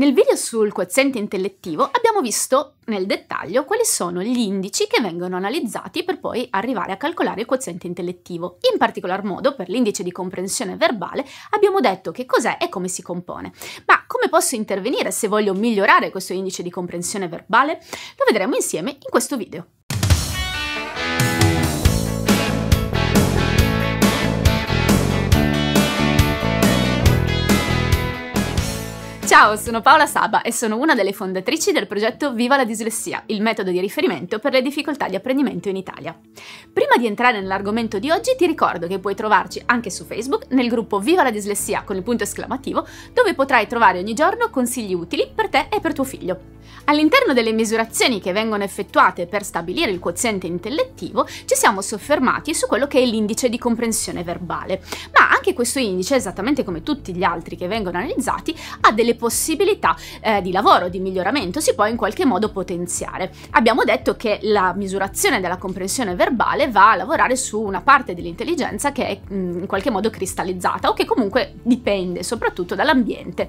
Nel video sul quoziente intellettivo abbiamo visto nel dettaglio quali sono gli indici che vengono analizzati per poi arrivare a calcolare il quoziente intellettivo. In particolar modo per l'indice di comprensione verbale abbiamo detto che cos'è e come si compone. Ma come posso intervenire se voglio migliorare questo indice di comprensione verbale? Lo vedremo insieme in questo video. Ciao, sono Paola Saba e sono una delle fondatrici del progetto Viva la dislessia, il metodo di riferimento per le difficoltà di apprendimento in Italia. Prima di entrare nell'argomento di oggi ti ricordo che puoi trovarci anche su Facebook nel gruppo Viva la dislessia con il punto esclamativo, dove potrai trovare ogni giorno consigli utili per te e per tuo figlio. All'interno delle misurazioni che vengono effettuate per stabilire il quoziente intellettivo ci siamo soffermati su quello che è l'indice di comprensione verbale, ma anche questo indice, esattamente come tutti gli altri che vengono analizzati, ha delle possibilità eh, di lavoro, di miglioramento, si può in qualche modo potenziare. Abbiamo detto che la misurazione della comprensione verbale va a lavorare su una parte dell'intelligenza che è mm, in qualche modo cristallizzata o che comunque dipende soprattutto dall'ambiente.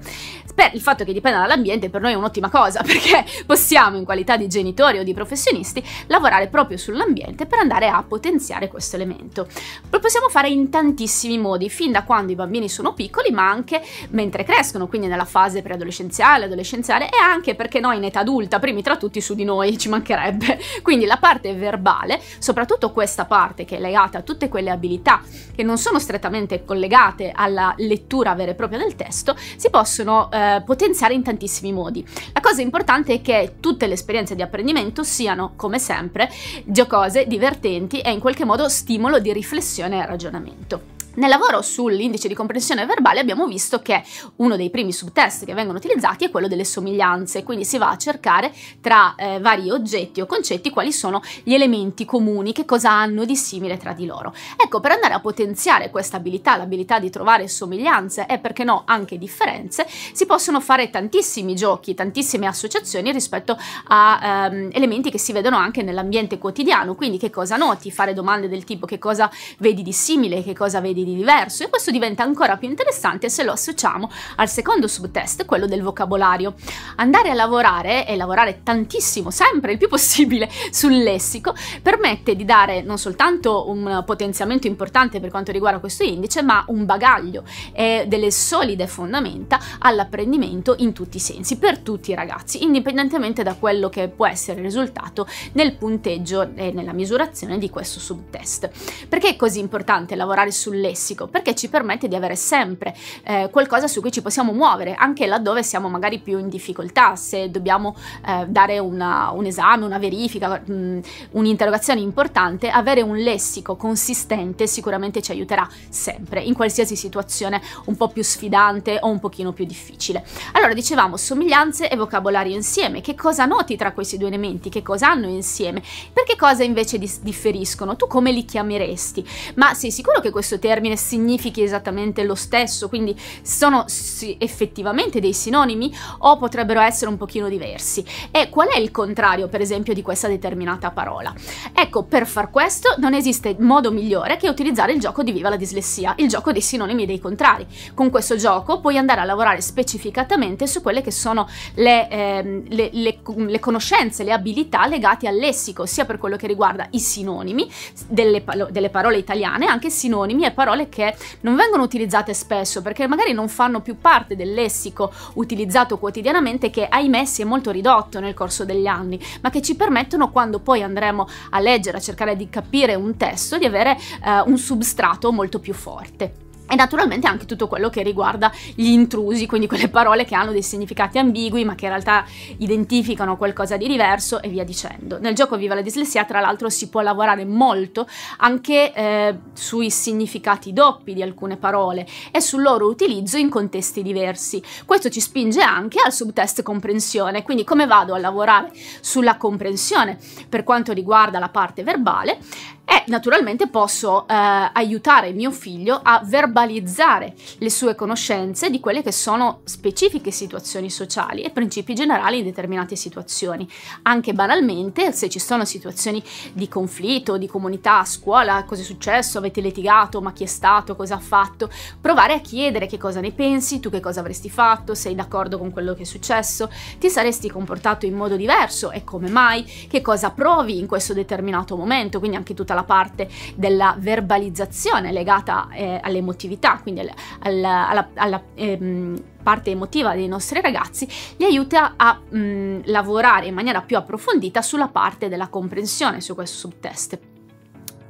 Per il fatto che dipenda dall'ambiente per noi è un'ottima cosa perché perché possiamo in qualità di genitori o di professionisti lavorare proprio sull'ambiente per andare a potenziare questo elemento. Lo possiamo fare in tantissimi modi, fin da quando i bambini sono piccoli, ma anche mentre crescono, quindi nella fase preadolescenziale, adolescenziale e anche perché noi in età adulta, primi tra tutti su di noi, ci mancherebbe. Quindi la parte verbale, soprattutto questa parte che è legata a tutte quelle abilità che non sono strettamente collegate alla lettura vera e propria del testo, si possono eh, potenziare in tantissimi modi. La cosa importante l'importante è che tutte le esperienze di apprendimento siano, come sempre, giocose, divertenti e in qualche modo stimolo di riflessione e ragionamento. Nel lavoro sull'indice di comprensione verbale abbiamo visto che uno dei primi subtest che vengono utilizzati è quello delle somiglianze, quindi si va a cercare tra eh, vari oggetti o concetti quali sono gli elementi comuni, che cosa hanno di simile tra di loro. Ecco, per andare a potenziare questa abilità, l'abilità di trovare somiglianze e perché no anche differenze, si possono fare tantissimi giochi, tantissime associazioni rispetto a ehm, elementi che si vedono anche nell'ambiente quotidiano, quindi che cosa noti, fare domande del tipo che cosa vedi di simile, che cosa vedi quindi di diverso, e questo diventa ancora più interessante se lo associamo al secondo subtest, quello del vocabolario. Andare a lavorare e lavorare tantissimo, sempre il più possibile, sul lessico permette di dare non soltanto un potenziamento importante per quanto riguarda questo indice, ma un bagaglio e delle solide fondamenta all'apprendimento in tutti i sensi, per tutti i ragazzi, indipendentemente da quello che può essere il risultato nel punteggio e nella misurazione di questo subtest. Perché è così importante lavorare sul lessico? lessico, perché ci permette di avere sempre eh, qualcosa su cui ci possiamo muovere, anche laddove siamo magari più in difficoltà, se dobbiamo eh, dare una, un esame, una verifica, mm, un'interrogazione importante, avere un lessico consistente sicuramente ci aiuterà sempre, in qualsiasi situazione un po' più sfidante o un pochino più difficile. Allora dicevamo somiglianze e vocabolario insieme, che cosa noti tra questi due elementi, che cosa hanno insieme, per che cosa invece differiscono, tu come li chiameresti? Ma sei sicuro che questo termine termine significhi esattamente lo stesso, quindi sono sì, effettivamente dei sinonimi o potrebbero essere un pochino diversi. E qual è il contrario, per esempio, di questa determinata parola? Ecco, per far questo non esiste modo migliore che utilizzare il gioco di Viva la dislessia, il gioco dei sinonimi e dei contrari. Con questo gioco puoi andare a lavorare specificatamente su quelle che sono le, eh, le, le, le conoscenze, le abilità legate al lessico, sia per quello che riguarda i sinonimi delle, delle parole italiane, anche sinonimi e parole parole che non vengono utilizzate spesso perché magari non fanno più parte del lessico utilizzato quotidianamente che ahimè si è molto ridotto nel corso degli anni, ma che ci permettono quando poi andremo a leggere, a cercare di capire un testo, di avere eh, un substrato molto più forte e naturalmente anche tutto quello che riguarda gli intrusi, quindi quelle parole che hanno dei significati ambigui ma che in realtà identificano qualcosa di diverso e via dicendo. Nel gioco Viva la dislessia tra l'altro si può lavorare molto anche eh, sui significati doppi di alcune parole e sul loro utilizzo in contesti diversi. Questo ci spinge anche al subtest comprensione, quindi come vado a lavorare sulla comprensione per quanto riguarda la parte verbale e naturalmente posso eh, aiutare mio figlio a verbalizzare le sue conoscenze di quelle che sono specifiche situazioni sociali e principi generali in determinate situazioni. Anche banalmente, se ci sono situazioni di conflitto, di comunità, a scuola, cosa è successo, avete litigato, ma chi è stato, cosa ha fatto, provare a chiedere che cosa ne pensi, tu che cosa avresti fatto, sei d'accordo con quello che è successo, ti saresti comportato in modo diverso e come mai, che cosa provi in questo determinato momento, quindi anche tutta tutta la parte della verbalizzazione legata eh, all'emotività, quindi al, al, alla, alla ehm, parte emotiva dei nostri ragazzi, li aiuta a mh, mm, lavorare in maniera più approfondita sulla parte della comprensione su questo subtest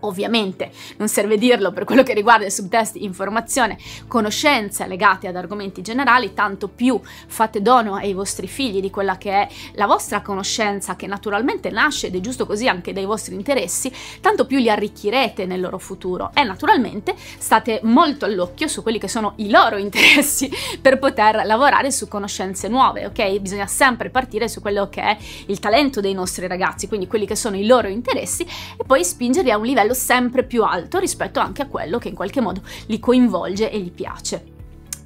ovviamente non serve dirlo per quello che riguarda il subtesto informazione, conoscenze legate ad argomenti generali, tanto più fate dono ai vostri figli di quella che è la vostra conoscenza che naturalmente nasce ed è giusto così anche dai vostri interessi, tanto più li arricchirete nel loro futuro e naturalmente state molto all'occhio su quelli che sono i loro interessi per poter lavorare su conoscenze nuove, ok? Bisogna sempre partire su quello che è il talento dei nostri ragazzi, quindi quelli che sono i loro interessi e poi spingerli a un livello sempre più alto rispetto anche a quello che in qualche modo li coinvolge e gli piace.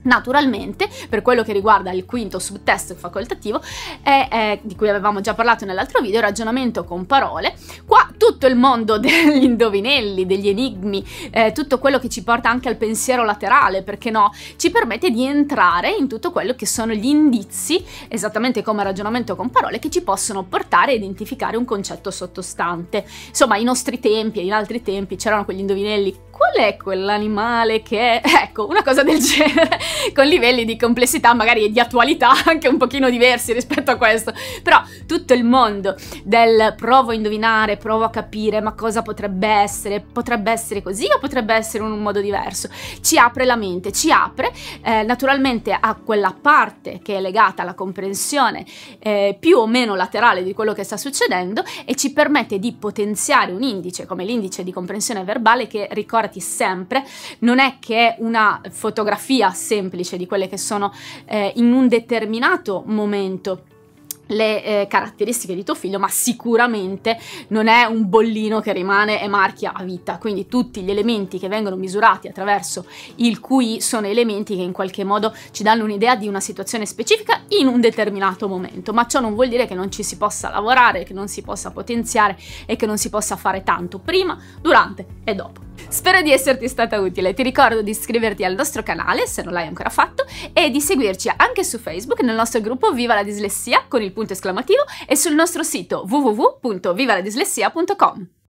Naturalmente, per quello che riguarda il quinto subtest facoltativo, è, è, di cui avevamo già parlato nell'altro video, ragionamento con parole, qua tutto il mondo degli indovinelli, degli enigmi, eh, tutto quello che ci porta anche al pensiero laterale, perché no, ci permette di entrare in tutto quello che sono gli indizi, esattamente come ragionamento con parole, che ci possono portare a identificare un concetto sottostante. Insomma, ai nostri tempi e in altri tempi c'erano quegli indovinelli qual è quell'animale che è? Ecco, una cosa del genere, con livelli di complessità magari e di attualità anche un pochino diversi rispetto a questo, però tutto il mondo del provo a indovinare, provo a capire ma cosa potrebbe essere, potrebbe essere così o potrebbe essere in un modo diverso, ci apre la mente, ci apre eh, naturalmente a quella parte che è legata alla comprensione eh, più o meno laterale di quello che sta succedendo e ci permette di potenziare un indice come l'indice di comprensione verbale che ricorda ricordati sempre, non è che una fotografia semplice di quelle che sono eh, in un determinato momento le eh, caratteristiche di tuo figlio, ma sicuramente non è un bollino che rimane e marchia a vita. Quindi tutti gli elementi che vengono misurati attraverso il QI sono elementi che in qualche modo ci danno un'idea di una situazione specifica in un determinato momento, ma ciò non vuol dire che non ci si possa lavorare, che non si possa potenziare e che non si possa fare tanto prima, durante e dopo. Spero di esserti stata utile, ti ricordo di iscriverti al nostro canale se non l'hai ancora fatto e di seguirci anche su Facebook nel nostro gruppo Viva la Dislessia con il punto esclamativo e sul nostro sito www.vivaladislessia.com.